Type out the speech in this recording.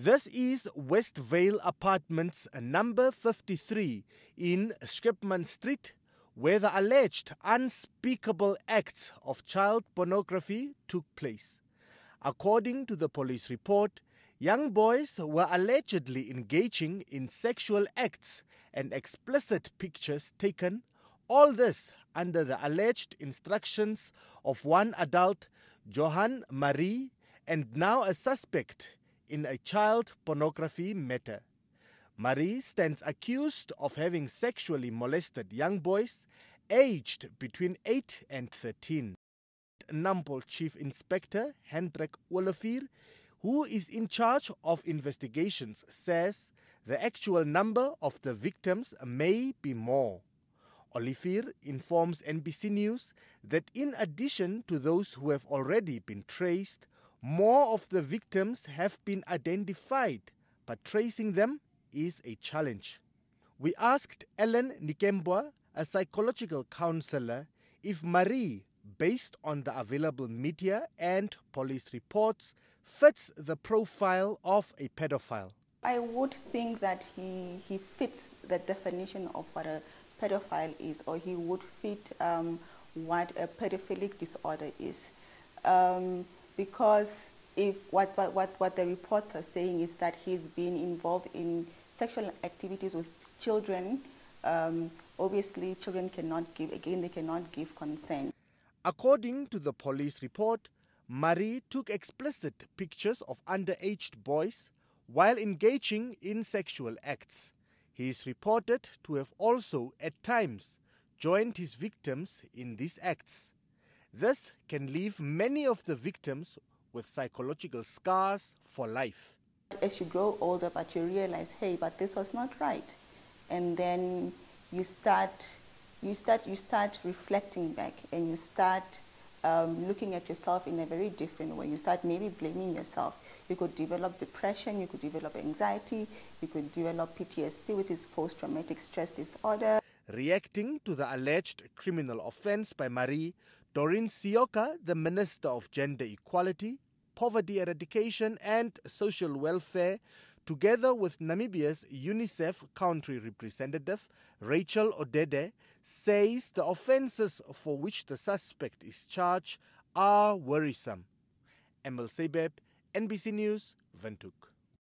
This is Westvale Apartments number 53 in Shipman Street, where the alleged unspeakable acts of child pornography took place. According to the police report, young boys were allegedly engaging in sexual acts and explicit pictures taken, all this under the alleged instructions of one adult, Johann Marie, and now a suspect in a child pornography matter. Marie stands accused of having sexually molested young boys aged between 8 and 13. Nampol Chief Inspector Hendrik Olafir, who is in charge of investigations, says the actual number of the victims may be more. Olafir informs NBC News that in addition to those who have already been traced, more of the victims have been identified, but tracing them is a challenge. We asked Ellen Nikembwa, a psychological counselor, if Marie, based on the available media and police reports, fits the profile of a pedophile. I would think that he, he fits the definition of what a pedophile is, or he would fit um, what a pedophilic disorder is. Um, because if what, what, what the reports are saying is that he's been involved in sexual activities with children, um, obviously children cannot give, again, they cannot give consent. According to the police report, Marie took explicit pictures of underaged boys while engaging in sexual acts. He is reported to have also, at times, joined his victims in these acts. This can leave many of the victims with psychological scars for life. As you grow older, but you realize, hey, but this was not right. And then you start, you start, you start reflecting back and you start um, looking at yourself in a very different way. You start maybe blaming yourself. You could develop depression, you could develop anxiety, you could develop PTSD, which is post traumatic stress disorder. Reacting to the alleged criminal offense by Marie, Doreen Sioka, the Minister of Gender Equality, Poverty Eradication and Social Welfare, together with Namibia's UNICEF country representative, Rachel Odede, says the offences for which the suspect is charged are worrisome. Emil Sebeb, NBC News, Ventuk.